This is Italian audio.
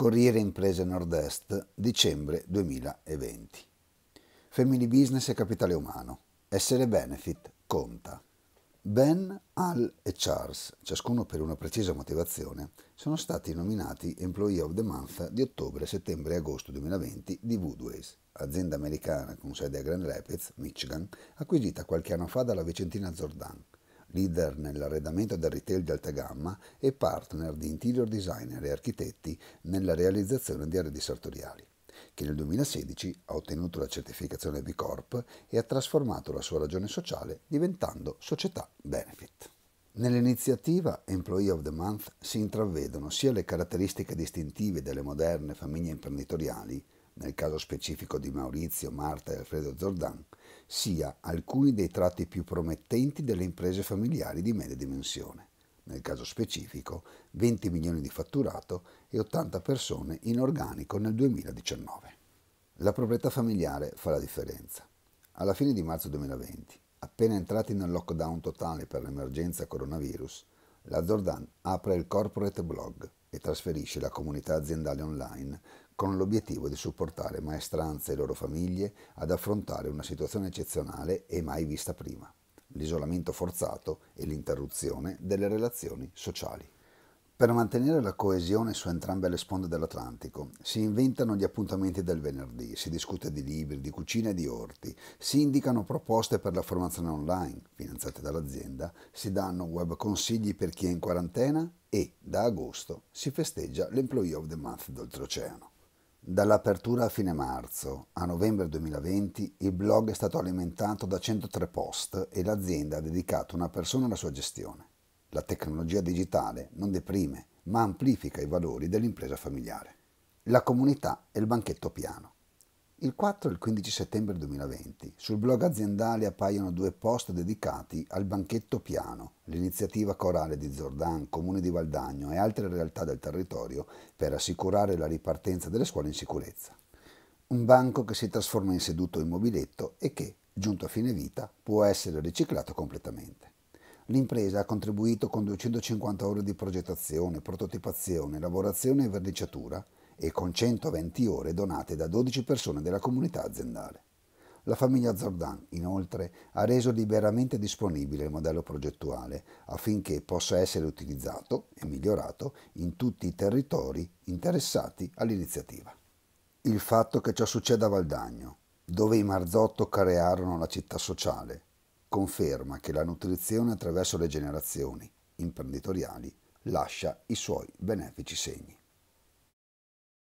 Corriere Imprese Nord-Est, dicembre 2020. Family Business e Capitale Umano. Essere benefit conta. Ben, Al e Charles, ciascuno per una precisa motivazione, sono stati nominati Employee of the Month di ottobre, settembre e agosto 2020 di Woodways, azienda americana con sede a Grand Rapids, Michigan, acquisita qualche anno fa dalla vicentina Zordan, leader nell'arredamento del retail di alta gamma e partner di interior designer e architetti nella realizzazione di arredi sartoriali, che nel 2016 ha ottenuto la certificazione B Corp e ha trasformato la sua ragione sociale diventando società benefit. Nell'iniziativa Employee of the Month si intravedono sia le caratteristiche distintive delle moderne famiglie imprenditoriali, nel caso specifico di Maurizio, Marta e Alfredo Zordan, sia alcuni dei tratti più promettenti delle imprese familiari di media dimensione, nel caso specifico 20 milioni di fatturato e 80 persone in organico nel 2019. La proprietà familiare fa la differenza. Alla fine di marzo 2020, appena entrati nel lockdown totale per l'emergenza coronavirus, la Zordan apre il corporate blog e trasferisce la comunità aziendale online con l'obiettivo di supportare maestranze e loro famiglie ad affrontare una situazione eccezionale e mai vista prima, l'isolamento forzato e l'interruzione delle relazioni sociali. Per mantenere la coesione su entrambe le sponde dell'Atlantico si inventano gli appuntamenti del venerdì, si discute di libri, di cucina e di orti, si indicano proposte per la formazione online, finanziate dall'azienda, si danno web consigli per chi è in quarantena e, da agosto, si festeggia l'Employee of the Month d'oltreoceano. Dall'apertura a fine marzo a novembre 2020 il blog è stato alimentato da 103 post e l'azienda ha dedicato una persona alla sua gestione. La tecnologia digitale non deprime, ma amplifica i valori dell'impresa familiare. La comunità e il banchetto piano. Il 4 e il 15 settembre 2020 sul blog aziendale appaiono due post dedicati al Banchetto Piano, l'iniziativa corale di Zordan, Comune di Valdagno e altre realtà del territorio per assicurare la ripartenza delle scuole in sicurezza. Un banco che si trasforma in seduto in mobiletto e che, giunto a fine vita, può essere riciclato completamente. L'impresa ha contribuito con 250 ore di progettazione, prototipazione, lavorazione e verniciatura e con 120 ore donate da 12 persone della comunità aziendale. La famiglia Zordan, inoltre, ha reso liberamente disponibile il modello progettuale affinché possa essere utilizzato e migliorato in tutti i territori interessati all'iniziativa. Il fatto che ciò succeda a Valdagno, dove i Marzotto crearono la città sociale, conferma che la nutrizione attraverso le generazioni imprenditoriali lascia i suoi benefici segni.